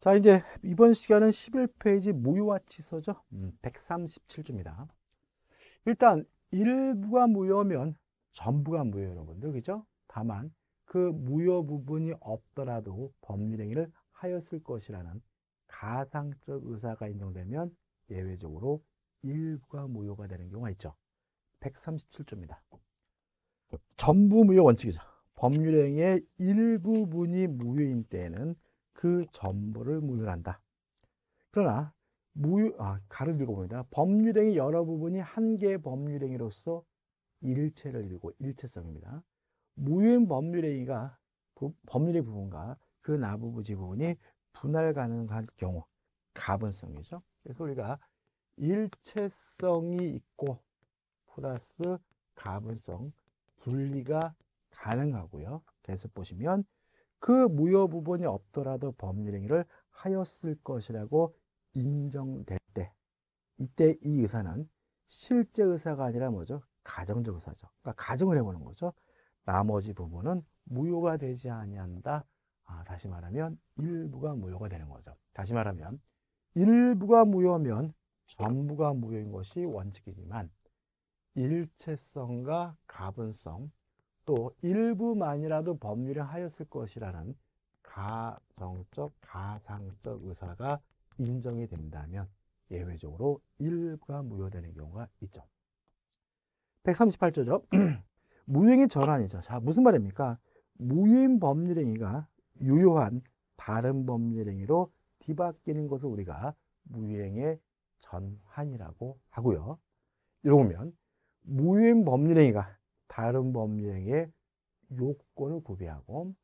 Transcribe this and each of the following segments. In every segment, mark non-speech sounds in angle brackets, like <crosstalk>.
자 이제 이번 시간은 11페이지 무효화취소죠 음, 137조입니다. 일단 일부가 무효면 전부가 무효 여러분들 그죠? 다만 그 무효 부분이 없더라도 법률행위를 하였을 것이라는 가상적 의사가 인정되면 예외적으로 일부가 무효가 되는 경우가 있죠. 137조입니다. 전부 무효 원칙이죠. 법률행위의 일부분이 무효인 때에는 그 전부를 무효한다. 그러나 무효 아 가르 읽어봅니다. 법률행위 여러 부분이 한 개의 법률행위로서 일체를 이루고 일체성입니다. 무효인 법률행위가 법률의 부분과 그 나부부지 부분이 분할 가능한 경우 가분성이죠. 그래서 우리가 일체성이 있고 플러스 가분성 분리가 가능하고요. 계속 보시면 그 무효 부분이 없더라도 법률행위를 하였을 것이라고 인정될 때 이때 이 의사는 실제 의사가 아니라 뭐죠? 가정적 의사죠. 그러니까 가정을 해보는 거죠. 나머지 부분은 무효가 되지 아니한다. 아, 다시 말하면 일부가 무효가 되는 거죠. 다시 말하면 일부가 무효면 전부가 무효인 것이 원칙이지만 일체성과 가분성, 또 일부만이라도 법률에 하였을 것이라는 가정적, 가상적 의사가 인정이 된다면 예외적으로 일부가 무효되는 경우가 있죠. 138조죠. <clears throat> 무효행위 전환이죠. 자, 무슨 말입니까? 무효인 법률행위가 유효한 다른 법률행위로 뒤바뀌는 것을 우리가 무효행의 전환이라고 하고요. 이러면 무효인 법률행위가 다른 범죄의 요건을 구비하고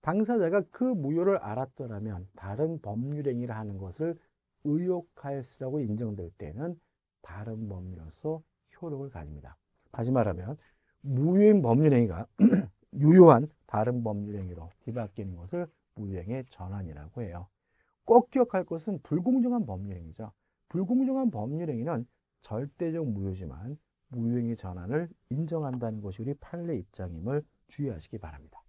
당사자가 그 무효를 알았더라면 다른 법률행위를 하는 것을 의혹하였으라고 인정될 때는 다른 법률로서 효력을 가집니다. 다시 말하면 무효인 법률행위가 <clears throat> 유효한 다른 법률행위로 뒤바뀌는 것을 무효행의 전환이라고 해요. 꼭 기억할 것은 불공정한 법률행위죠. 불공정한 법률행위는 절대적 무효지만 무효행위 전환을 인정한다는 것이 우리 판례 입장임을 주의하시기 바랍니다.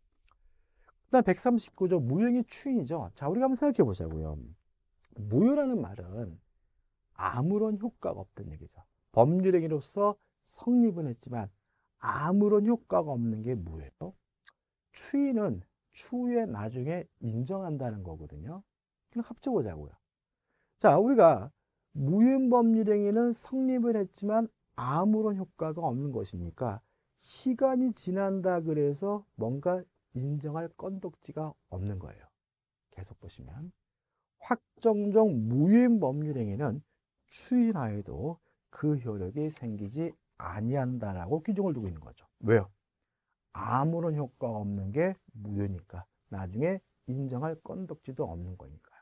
그다음 139조 무행위 추인이죠. 자, 우리가 한번 생각해 보자고요. 무효라는 말은 아무런 효과가 없다는 얘기죠. 법률행위로서 성립은 했지만 아무런 효과가 없는 게 무효예요. 추인은 추후에 나중에 인정한다는 거거든요. 그냥 합쳐보자고요. 자, 우리가 무효 법률행위는 성립을 했지만 아무런 효과가 없는 것이니까 시간이 지난다 그래서 뭔가 인정할 건덕지가 없는 거예요. 계속 보시면 확정적 무효인 법률행위는 추인하여도 그 효력이 생기지 아니한다라고 규정을 두고 있는 거죠. 왜요? 아무런 효과 없는 게 무효니까 나중에 인정할 건덕지도 없는 거니까요.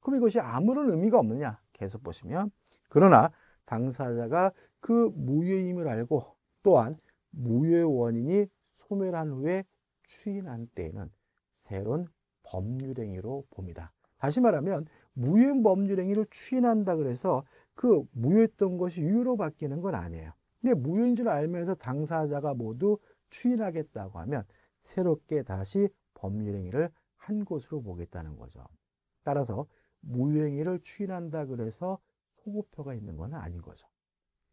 그럼 이것이 아무런 의미가 없느냐? 계속 보시면 그러나 당사자가 그 무효임을 알고 또한 무효의 원인이 소멸한 후에 추인한 때에는 새로운 법률행위로 봅니다. 다시 말하면 무효인 법률행위를 추인한다 그래서 그 무효했던 것이 유효로 바뀌는 건 아니에요. 근데 무효인 줄 알면서 당사자가 모두 추인하겠다고 하면 새롭게 다시 법률행위를 한 것으로 보겠다는 거죠. 따라서 무효행위를 추인한다 그래서 호구표가 있는 건 아닌 거죠.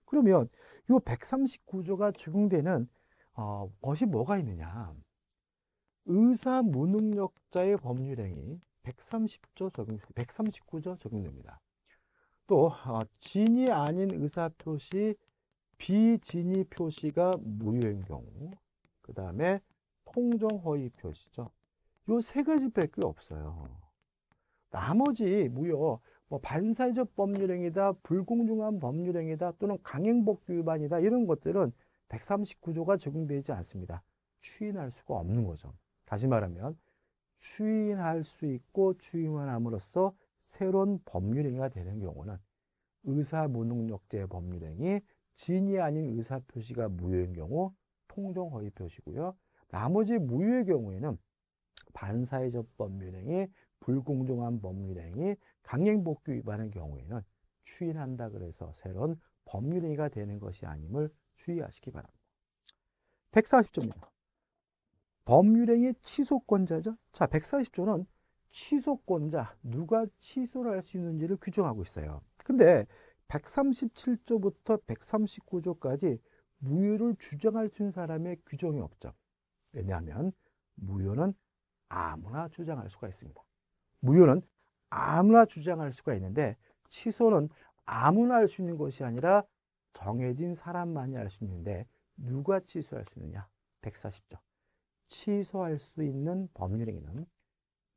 그러면 이 139조가 적용되는 어, 것이 뭐가 있느냐? 의사 무능력자의 법률행위 130조 적용, 139조 적용됩니다. 또 어, 진이 아닌 의사 표시 비진이 표시가 무효인 경우, 그 다음에 통정 허위 표시죠. 요 세 가지밖에 없어요. 나머지 무효 뭐 반사회적 법률행위다, 불공정한 법률행위다 또는 강행복귀 위반이다 이런 것들은 139조가 적용되지 않습니다. 추인할 수가 없는 거죠. 다시 말하면 추인할 수 있고 추인만 함으로써 새로운 법률행위가 되는 경우는 의사무능력제 법률행위, 진이 아닌 의사표시가 무효인 경우 통정허위 표시고요. 나머지 무효의 경우에는 반사회적 법률행위, 불공정한 법률행위, 강행복귀 위반의 경우에는 추인한다 그래서 새로운 법률행위가 되는 것이 아님을 주의하시기 바랍니다. 140조입니다. 법률행위 취소권자죠. 자, 140조는 취소권자, 누가 취소를 할 수 있는지를 규정하고 있어요. 근데 137조부터 139조까지 무효를 주장할 수 있는 사람의 규정이 없죠. 왜냐하면 무효는 아무나 주장할 수가 있습니다. 무효는 아무나 주장할 수가 있는데 취소는 아무나 할 수 있는 것이 아니라 정해진 사람만이 할 수 있는데 누가 취소할 수 있느냐? 140조. 취소할 수 있는 법률행위는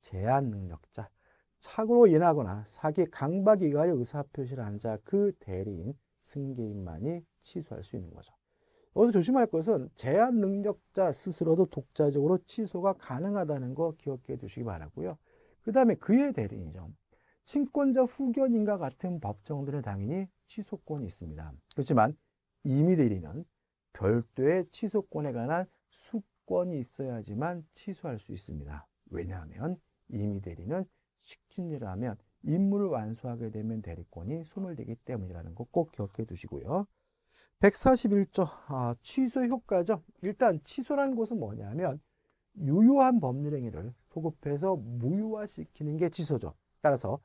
제한 능력자, 착오로 인하거나 사기 강박에 의하 의사표시를 한 자 그 대리인 승계인만이 취소할 수 있는 거죠. 여기서 조심할 것은 제한 능력자 스스로도 독자적으로 취소가 가능하다는 거 기억해 두시기 바라고요. 그 다음에 그의대리인이죠 친권자 후견인과 같은 법정들은 당연히 취소권이 있습니다. 그렇지만 이미 대리는 별도의 취소권에 관한 수권이 있어야지만 취소할 수 있습니다. 왜냐하면 이미 대리는 식진이라 하면 임무를 완수하게 되면 대리권이 소멸되기 때문이라는 거 꼭 기억해 두시고요. 141조 아, 취소 효과죠. 일단 취소라는 것은 뭐냐면 유효한 법률행위를 소급해서 무효화시키는 게 취소죠. 따라서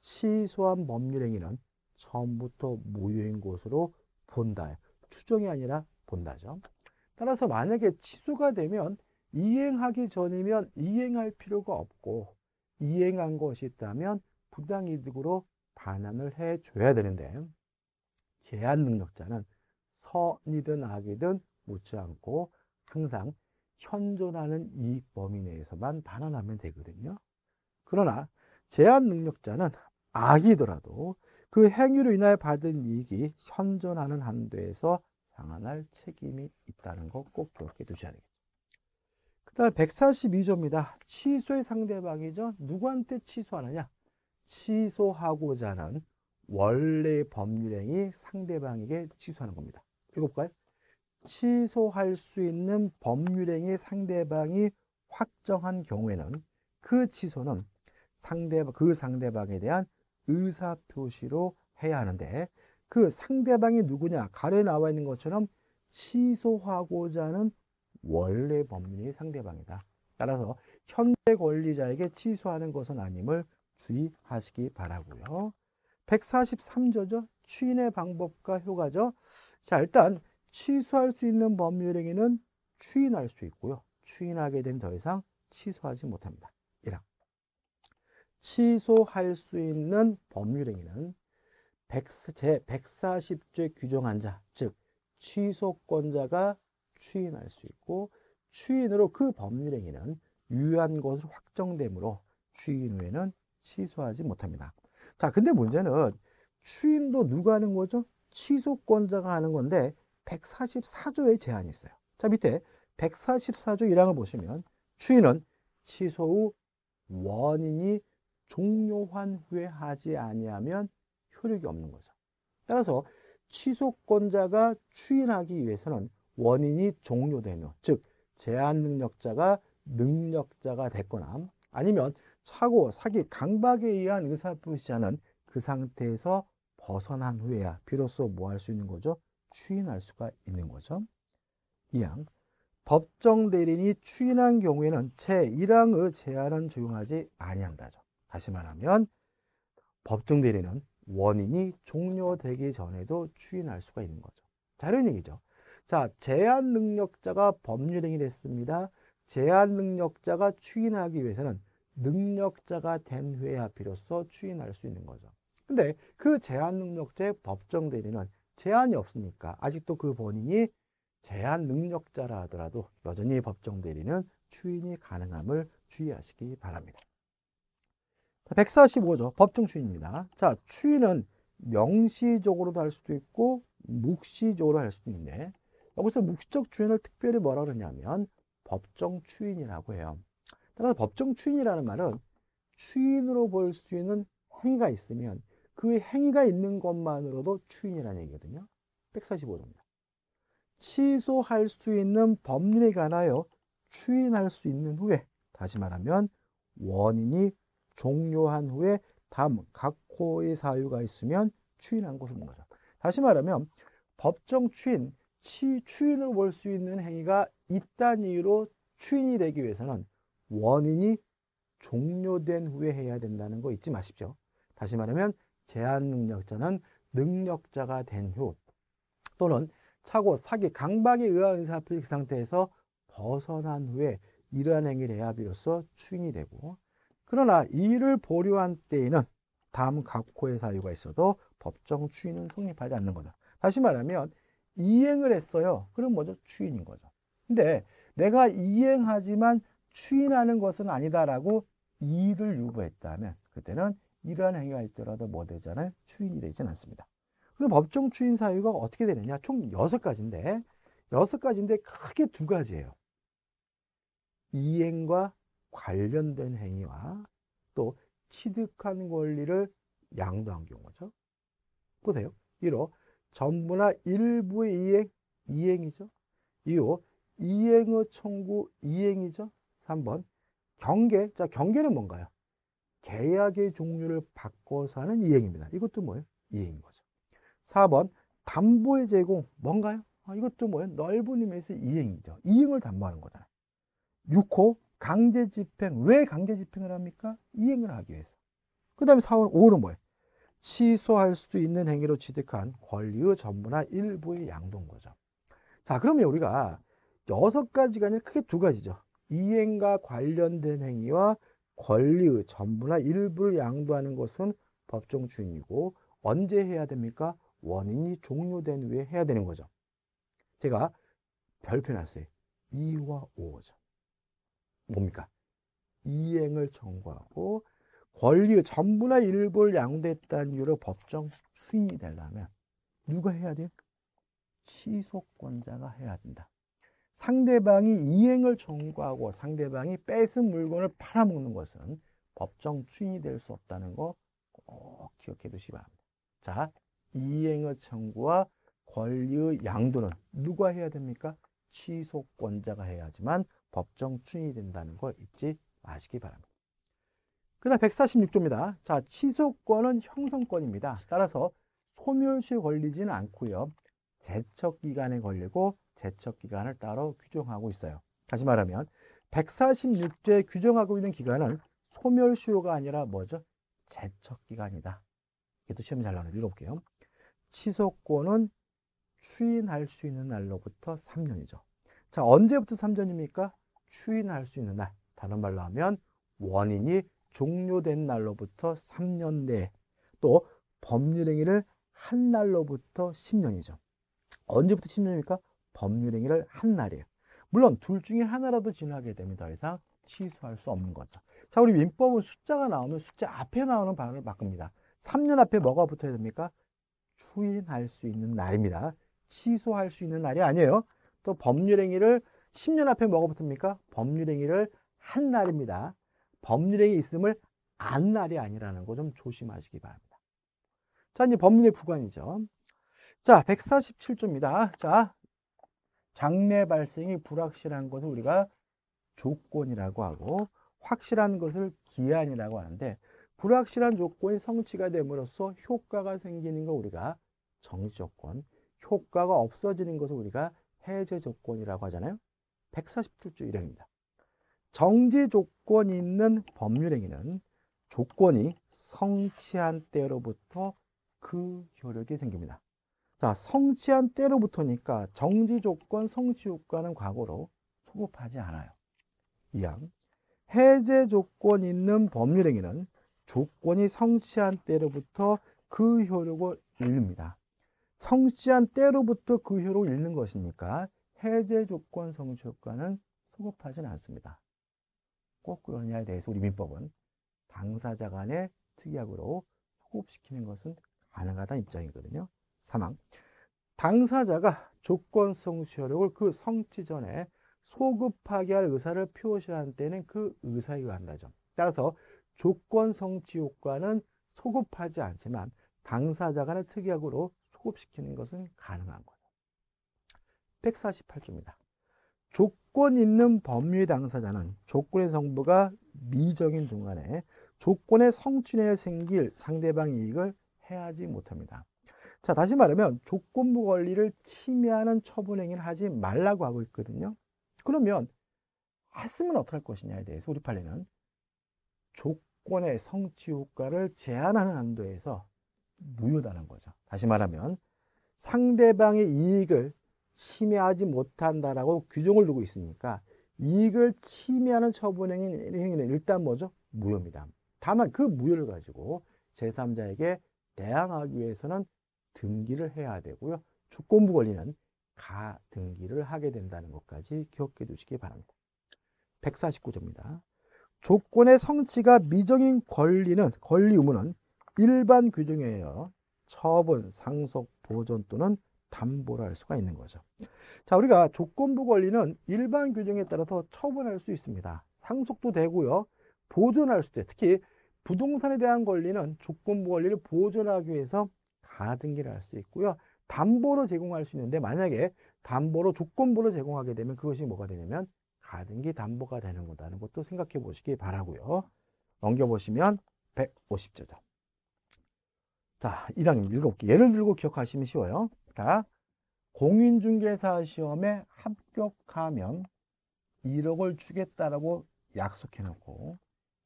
취소한 법률행위는 처음부터 무효인 것으로 본다. 추정이 아니라 본다죠. 따라서 만약에 취소가 되면 이행하기 전이면 이행할 필요가 없고 이행한 것이 있다면 부당이득으로 반환을 해줘야 되는데 제한 능력자는 선이든 악이든 묻지 않고 항상 현존하는 이 범위 내에서만 반환하면 되거든요. 그러나 제한 능력자는 악이더라도 그 행위로 인하여 받은 이익이 현존하는 한도에서 상환할 책임이 있다는 거 꼭 기억해 두셔야 되겠죠. 그다음 142조입니다. 취소의 상대방이죠. 누구한테 취소하느냐? 취소하고자 하는 원래 법률행위 상대방에게 취소하는 겁니다. 읽어볼까요? 취소할 수 있는 법률행위 상대방이 확정한 경우에는 그 취소는 상대 그 상대방에 대한 의사 표시로 해야 하는데 그 상대방이 누구냐 가로에 나와 있는 것처럼 취소하고자 하는 원래 법률의 상대방이다. 따라서 현재 권리자에게 취소하는 것은 아님을 주의하시기 바라고요. 143조죠. 취인의 방법과 효과죠. 자, 일단 취소할 수 있는 법률 행위는 추인할 수 있고요. 추인하게 되더 이상 취소하지 못합니다. 1항. 취소할 수 있는 법률 행위는 제 140조에 규정한 자, 즉 취소권자가 추인할 수 있고 추인으로 그 법률 행위는 유효한 것으로 확정되므로 추인 후에는 취소하지 못합니다. 자, 근데 문제는 추인도 누가 하는 거죠? 취소권자가 하는 건데 144조의 제한이 있어요. 자, 밑에 144조 1항을 보시면 추인은 취소 후 원인이 종료한 후에 하지 아니하면 효력이 없는 거죠. 따라서 취소권자가 추인하기 위해서는 원인이 종료된 후, 즉 제한 능력자가 능력자가 됐거나 아니면 차고, 사기, 강박에 의한 의사표시자는 그 상태에서 벗어난 후에야 비로소 뭐 할 수 있는 거죠? 추인할 수가 있는 거죠. 2항 법정 대리인이 추인한 경우에는 제1항의 제안은 적용하지 아니한다죠. 다시 말하면 법정 대리는 원인이 종료되기 전에도 추인할 수가 있는 거죠. 자, 이런 얘기죠. 자, 제한 능력자가 법률행위 됐습니다. 제한 능력자가 추인하기 위해서는 능력자가 된 회합비로서 추인할 수 있는 거죠. 근데 그 제한 능력자의 법정 대리는 제한이 없으니까 아직도 그 본인이 제한 능력자라 하더라도 여전히 법정 대리는 추인이 가능함을 주의하시기 바랍니다. 145조 법정 추인입니다. 자, 추인은 명시적으로도 할 수도 있고 묵시적으로 할 수도 있네. 여기서 묵시적 추인을 특별히 뭐라 그러냐면 법정 추인이라고 해요. 따라서 법정 추인이라는 말은 추인으로 볼 수 있는 행위가 있으면 그 행위가 있는 것만으로도 추인이라는 얘기거든요. 145조입니다. 취소할 수 있는 법률에 관하여 추인할 수 있는 후에 다시 말하면 원인이 종료한 후에 다음 각호의 사유가 있으면 추인한 것을 보는 거죠. 다시 말하면 법정 추인, 치, 추인을볼 수 있는 행위가 있다는 이유로 추인이 되기 위해서는 원인이 종료된 후에 해야 된다는 거 잊지 마십시오. 다시 말하면 제한 능력자는 능력자가 된 후 또는 차고, 사기, 강박에 의한 의사필식 상태에서 벗어난 후에 이러한 행위를 해야 비로소 추인이 되고 그러나 이를 보류한 때에는 다음 각호의 사유가 있어도 법정 추인은 성립하지 않는 거다. 다시 말하면 이행을 했어요. 그럼 먼저 추인인 거죠. 근데 내가 이행하지만 추인하는 것은 아니다라고 이를 유보했다면 그때는 이러한 행위가 있더라도 뭐 되잖아요? 추인이 되지는 않습니다. 그럼 법정 추인 사유가 어떻게 되느냐? 총여 가지인데 여 가지인데 크게 두 가지예요. 이행과 관련된 행위와 또 취득한 권리를 양도한 경우죠. 보세요. 1호 전부나 일부의 이행, 이행이죠. 2호 이행의 청구, 이행이죠. 3번 경계. 자, 경계는 뭔가요? 계약의 종류를 바꿔서 하는 이행입니다. 이것도 뭐예요? 이행인 거죠. 4번 담보의 제공 뭔가요? 아, 이것도 뭐예요? 넓은 의미에서 이행이죠. 이행을 담보하는 거잖아요. 6호 강제 집행. 왜 강제 집행을 합니까? 이행을 하기 위해서. 그 다음에 4월 5호는 뭐예요? 취소할 수 있는 행위로 취득한 권리의 전부나 일부의 양도인 거죠. 자, 그러면 우리가 여섯 가지가 아니라 크게 두 가지죠. 이행과 관련된 행위와 권리의 전부나 일부를 양도하는 것은 법정 주인이고 언제 해야 됩니까? 원인이 종료된 후에 해야 되는 거죠. 제가 별표 났어요. 2와 5죠. 뭡니까? 이행을 청구하고 권리의 전부나 일부를 양도했다는 이유로 법정 수인이 되려면 누가 해야 돼요? 취소권자가 해야 된다. 상대방이 이행을 청구하고 상대방이 뺏은 물건을 팔아먹는 것은 법정 추인이 될 수 없다는 거 꼭 기억해 두시기 바랍니다. 자, 이행의 청구와 권리의 양도는 누가 해야 됩니까? 취소권자가 해야지만 법정 추인이 된다는 거 잊지 마시기 바랍니다. 그 다음 146조입니다. 자, 취소권은 형성권입니다. 따라서 소멸시 권리지는 않고요. 재척기간에 걸리고 제척 기간을 따로 규정하고 있어요. 다시 말하면 146조에 규정하고 있는 기간은 소멸시효가 아니라 뭐죠? 제척 기간이다. 이것도 시험잘나오는 읽어볼게요. 취소권은 추인할 수 있는 날로부터 3년이죠. 자, 언제부터 3년입니까? 추인할 수 있는 날. 다른 말로 하면 원인이 종료된 날로부터 3년 내또 법률 행위를 한 날로부터 10년이죠. 언제부터 10년입니까? 법률행위를 한 날이에요. 물론 둘 중에 하나라도 지나게 되면 더 이상 취소할 수 없는 거죠. 자, 우리 민법은 숫자가 나오면 숫자 앞에 나오는 반응을 바꿉니다. 3년 앞에 뭐가 붙어야 됩니까? 추인할 수 있는 날입니다. 취소할 수 있는 날이 아니에요. 또 법률행위를 10년 앞에 뭐가 붙습니까? 법률행위를 한 날입니다. 법률행위 있음을 안 날이 아니라는 거 좀 조심하시기 바랍니다. 자, 이제 법률의 부관이죠. 자, 147조입니다. 자, 장래 발생이 불확실한 것을 우리가 조건이라고 하고 확실한 것을 기한이라고 하는데 불확실한 조건이 성취가 됨으로써 효과가 생기는 걸 우리가 정지 조건, 효과가 없어지는 것을 우리가 해제 조건이라고 하잖아요. 147조 1항입니다. 정지 조건이 있는 법률행위는 조건이 성취한 때로부터 그 효력이 생깁니다. 자, 성취한 때로부터니까 정지 조건, 성취 효과는 과거로 소급하지 않아요. 이항 해제 조건 있는 법률행위는 조건이 성취한 때로부터 그 효력을 잃습니다. 성취한 때로부터 그 효력을 잃는 것이니까 해제 조건 성취 효과는 소급하지는 않습니다. 꼭 그러냐에 대해서 우리 민법은 당사자 간의 특약으로 소급시키는 것은 가능하다는 입장이거든요. 사망. 당사자가 조건성 수력을그 성취 전에 소급하게 할 의사를 표시한 때는 그 의사에 의한다 점. 따라서 조건 성취 효과는 소급하지 않지만 당사자 간의 특약으로 소급시키는 것은 가능한 거다. 148조입니다. 조건 있는 법률 당사자는 조건의 성부가 미정인 동안에 조건의 성취내에 생길 상대방 이익을 해하지 못합니다. 자, 다시 말하면 조건부 권리를 침해하는 처분 행위를 하지 말라고 하고 있거든요. 그러면 했으면 어떡할 것이냐에 대해서 우리 판례는 조건의 성취 효과를 제한하는 한도에서 무효다는 거죠. 다시 말하면 상대방의 이익을 침해하지 못한다라고 규정을 두고 있으니까 이익을 침해하는 처분 행위는 일단 뭐죠? 무효입니다. 다만 그 무효를 가지고 제3자에게 대항하기 위해서는 등기를 해야 되고요. 조건부 권리는 가등기를 하게 된다는 것까지 기억해 두시기 바랍니다. 149조입니다. 조건의 성취가 미정인 권리는 권리 의무는 일반 규정에 의하여 처분, 상속, 보존 또는 담보를 할 수가 있는 거죠. 자, 우리가 조건부 권리는 일반 규정에 따라서 처분할 수 있습니다. 상속도 되고요. 보존할 수도 있어요. 특히 부동산에 대한 권리는 조건부 권리를 보존하기 위해서 4등기를 할 수 있고요. 담보로 제공할 수 있는데 만약에 담보로 조건부로 제공하게 되면 그것이 뭐가 되냐면 가등기 담보가 되는 거다는 것도 생각해 보시기 바라고요. 넘겨보시면 150조죠. 자, 1학년 7개. 예를 들고 기억하시면 쉬워요. 자, 공인중개사 시험에 합격하면 1억을 주겠다라고 약속해놓고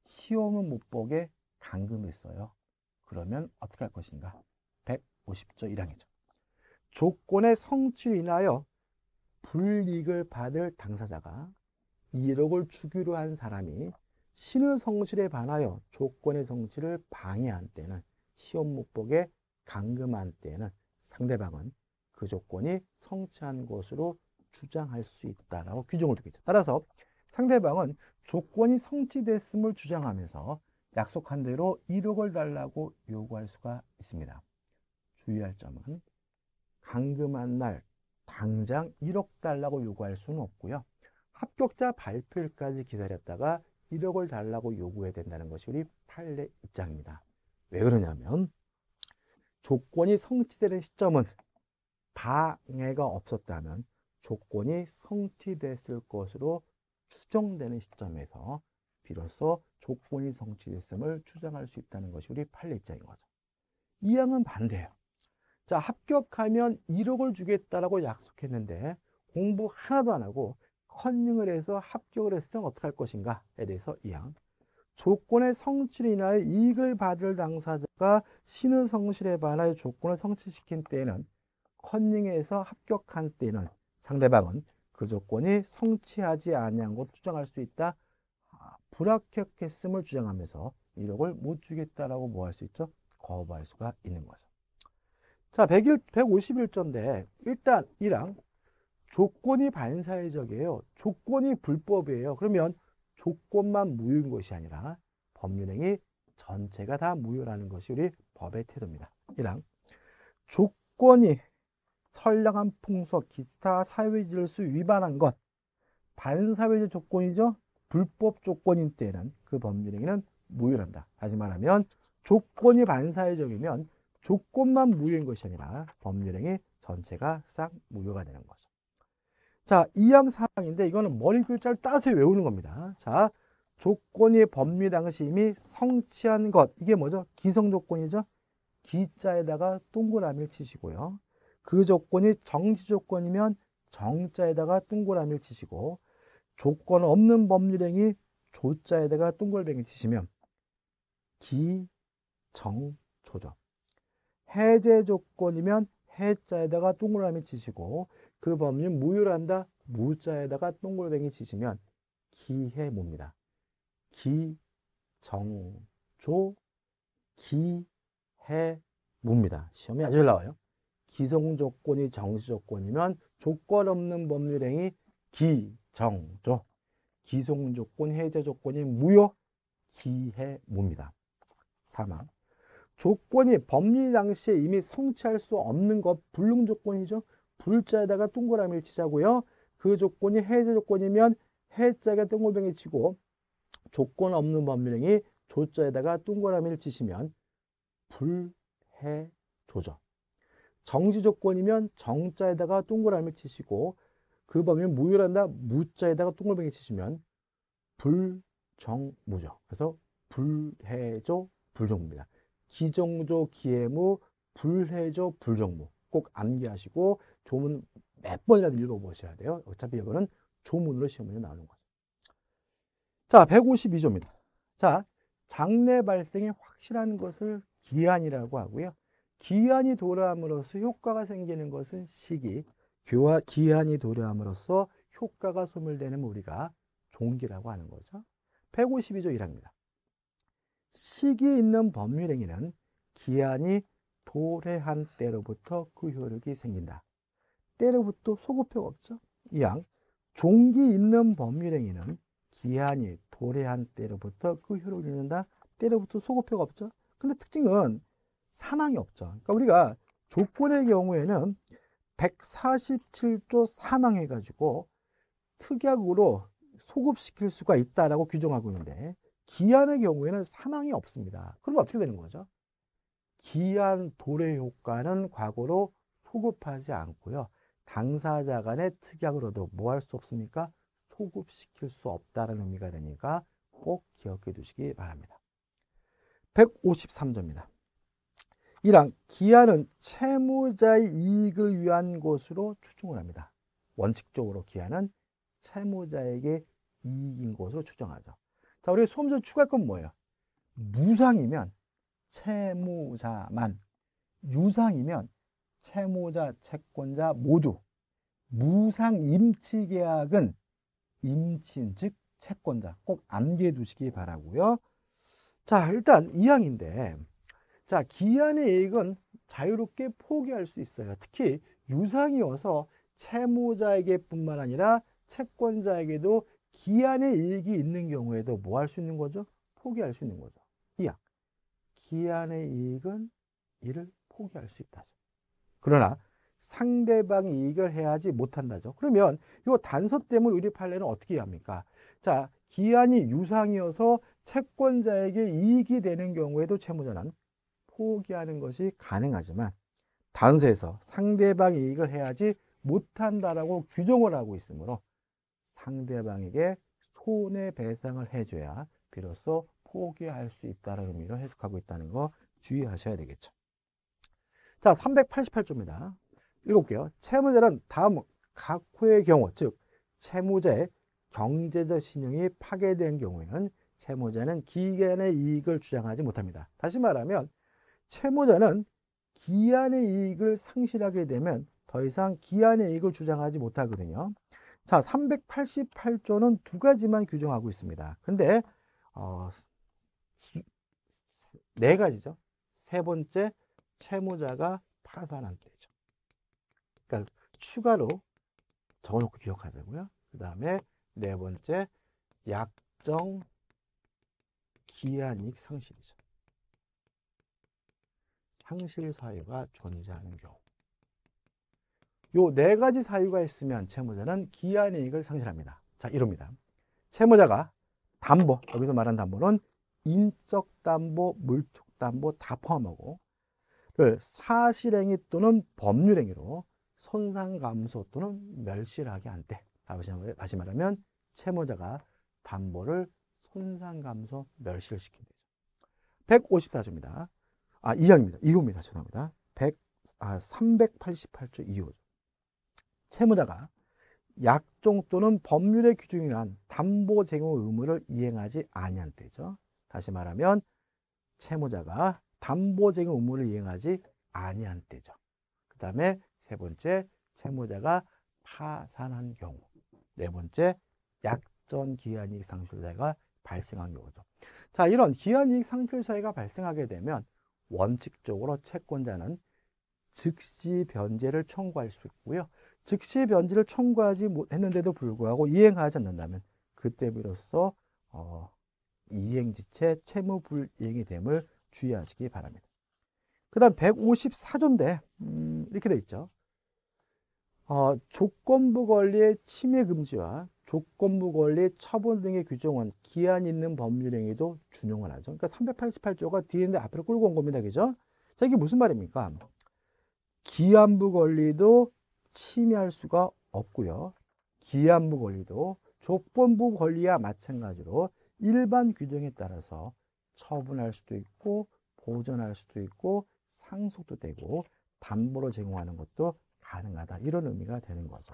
시험은 못 보게 감금했어요. 그러면 어떻게 할 것인가? 50조 1항이죠. 조건의 성취로 인하여 불이익을 받을 당사자가 이억을 주기로 한 사람이 신의 성실에 반하여 조건의 성취를 방해한 때는 시험 목복에 감금한 때는 상대방은 그 조건이 성취한 것으로 주장할 수 있다라고 규정을 두고 있죠. 따라서 상대방은 조건이 성취됐음을 주장하면서 약속한 대로 1억을 달라고 요구할 수가 있습니다. 주의할 점은 강금한날 당장 1억 달라고 요구할 수는 없고요. 합격자 발표일까지 기다렸다가 1억을 달라고 요구해야 된다는 것이 우리 판례 입장입니다. 왜 그러냐면 조건이 성취되는 시점은 방해가 없었다면 조건이 성취됐을 것으로 추정되는 시점에서 비로소 조건이 성취됐음을 추정할 수 있다는 것이 우리 판례 입장인 거죠. 이항은 반대예요. 자, 합격하면 1억을 주겠다라고 약속했는데 공부 하나도 안 하고 컨닝을 해서 합격을 했으면 어떻게 할 것인가에 대해서 이항. 조건의 성취를 인하여 이익을 받을 당사자가 신의 성실에 반하여 조건을 성취시킨 때에는 컨닝에서 합격한 때에는 상대방은 그 조건이 성취하지 아니한 것 주장할 수 있다. 아, 불합격했음을 주장하면서 1억을 못 주겠다라고 뭐 할 수 있죠? 거부할 수가 있는 거죠. 자, 101, 151조인데 일단 이랑 조건이 반사회적이에요. 조건이 불법이에요. 그러면 조건만 무효인 것이 아니라 법률행위 전체가 다 무효라는 것이 우리 법의 태도입니다. 이랑 조건이 선량한 풍속, 기타 사회질수 위반한 것 반사회적 조건이죠. 불법 조건인 때는 에그 법률행위는 무효란다. 다시 말하면 조건이 반사회적이면 조건만 무효인 것이 아니라 법률행위 전체가 싹 무효가 되는 거죠. 자, 이항 사항인데 이거는 머리 글자를 따서 외우는 겁니다. 자, 조건이 법률 당시 이미 성취한 것. 이게 뭐죠? 기성 조건이죠? 기자에다가 동그라미를 치시고요. 그 조건이 정지 조건이면 정자에다가 동그라미를 치시고 조건 없는 법률행위 조자에다가 동글뱅이 치시면 기, 정, 조정. 해제 조건이면 해자에다가 동그라미 치시고 그 법률 무효란다 무자에다가 동그라미 치시면 기해모입니다. 기 정 조 기해모입니다. 시험이 아주 잘 나와요. 기성 조건이 정시 조건이면 조건 없는 법률행위 기정조 기송 조건 해제 조건이 무효 기해모입니다. 사망 조건이 법리 당시에 이미 성취할 수 없는 것 불능 조건이죠. 불자에다가 동그라미를 치자고요. 그 조건이 해제 조건이면 해자가 동글뱅이 치고 조건 없는 법률행위 조자에다가 동그라미를 치시면 불해조죠. 정지 조건이면 정자에다가 동그라미를 치시고 그 법률 무효란다 무자에다가 동글뱅이 치시면 불정무죠. 그래서 불해조 불정무입니다. 기정조, 기해무, 불해조, 불정무 꼭 암기하시고 조문 몇 번이라도 읽어보셔야 돼요. 어차피 이거는 조문으로 시험문 나오는 거죠. 자, 152조입니다. 자, 장래 발생이 확실한 것을 기한이라고 하고요. 기한이 도래함으로써 효과가 생기는 것은 시기, 교화, 기한이 도래함으로써 효과가 소멸되는 우리가 종기라고 하는 거죠. 152조 1항입니다. 시기 있는 법률행위는 기한이 도래한 때로부터 그 효력이 생긴다. 때로부터 소급효가 없죠. 이양 종기 있는 법률행위는 기한이 도래한 때로부터 그 효력을 잃는다. 때로부터 소급효가 없죠. 근데 특징은 사망이 없죠. 그러니까 우리가 조건의 경우에는 147조 사망해가지고 특약으로 소급시킬 수가 있다라고 규정하고 있는데 기한의 경우에는 사망이 없습니다. 그러 어떻게 되는 거죠? 기한 도래 효과는 과거로 소급하지 않고요. 당사자 간의 특약으로도 뭐 할 수 없습니까? 소급시킬 수 없다는 의미가 되니까 꼭 기억해 두시기 바랍니다. 153조입니다. 1항 기한은 채무자의 이익을 위한 것으로 추정을 합니다. 원칙적으로 기한은 채무자에게 이익인 것으로 추정하죠. 자, 우리가 소음전 추가할 건 뭐예요? 무상이면 채무자만, 유상이면 채무자, 채권자 모두. 무상 임치 계약은 임치즉 채권자 꼭 암기해 두시기 바라고요. 자, 일단 이항인데 자, 기한의 예익은 자유롭게 포기할 수 있어요. 특히 유상이어서 채무자에게뿐만 아니라 채권자에게도 기한의 이익이 있는 경우에도 뭐 할 수 있는 거죠? 포기할 수 있는 거죠. 이약 기한의 이익은 이를 포기할 수 있다죠. 그러나 상대방이 이익을 해야지 못한다죠. 그러면 이 단서 때문에 우리 판례는 어떻게 합니까? 자, 기한이 유상이어서 채권자에게 이익이 되는 경우에도 채무자는 포기하는 것이 가능하지만 단서에서 상대방 이익을 해야지 못한다라고 규정을 하고 있으므로 상대방에게 손해배상을 해줘야 비로소 포기할 수 있다는 의미로 해석하고 있다는 거 주의하셔야 되겠죠. 자, 388조입니다. 읽어볼게요. 채무자는 다음 각호의 경우, 즉 채무자의 경제적 신용이 파괴된 경우에는 채무자는 기간의 이익을 주장하지 못합니다. 다시 말하면 채무자는 기한의 이익을 상실하게 되면 더 이상 기한의 이익을 주장하지 못하거든요. 자, 388조는 두 가지만 규정하고 있습니다. 근데 어, 네 가지죠. 세 번째 채무자가 파산한 때죠. 그러니까 추가로 적어놓고 기억하자고요. 그 다음에 네 번째 약정 기한익 상실이죠. 상실 사유가 존재하는 경우. 요네 가지 사유가 있으면 채무자는 기한이익을 상실합니다. 자, 이럽니다. 채무자가 담보, 여기서 말한 담보는 인적 담보, 물축 담보 다 포함하고 사실행위 또는 법률행위로 손상 감소 또는 멸실 하게 한 때. 다시 말하면 채무자가 담보를 손상 감소 멸실시킨 거죠. 154조입니다. 아, 2항입니다. 2호입니다. 죄송합니다. 100, 아, 388조 2호죠. 채무자가 약종 또는 법률의 규정에 의한 담보 제공 의무를 이행하지 아니한 때죠. 다시 말하면 채무자가 담보 제공 의무를 이행하지 아니한 때죠. 그 다음에 세 번째 채무자가 파산한 경우 네 번째 약전 기한이익 상실 사유가 발생한 경우죠. 자 이런 기한이익 상실 사유가 발생하게 되면 원칙적으로 채권자는 즉시 변제를 청구할 수 있고요. 즉시 변제를 청구하지 못했는데도 불구하고 이행하지 않는다면 그때 비로소 어, 이행지체 채무불이행이 됨을 주의하시기 바랍니다. 그 다음 154조인데 음, 이렇게 되어 있죠. 어, 조건부 권리의 침해 금지와 조건부 권리 처분 등의 규정은 기한 있는 법률행위도 준용을 하죠. 그러니까 388조가 뒤에 있는데 앞으로 끌고 온 겁니다. 그죠? 자, 이게 무슨 말입니까? 기한부 권리도 침해할 수가 없고요. 기안부 권리도 조건부 권리와 마찬가지로 일반 규정에 따라서 처분할 수도 있고 보전할 수도 있고 상속도 되고 담보로 제공하는 것도 가능하다 이런 의미가 되는 거죠.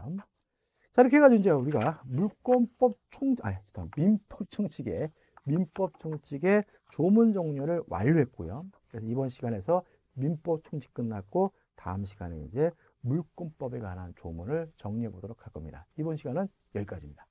자 이렇게 해가지고 이제 우리가 물권법 총 아니 민법 총칙의 민법 총칙의 조문 종료를 완료했고요. 그래서 이번 시간에서 민법 총칙 끝났고 다음 시간에 이제 물권법에 관한 조문을 정리해 보도록 할 겁니다. 이번 시간은 여기까지입니다.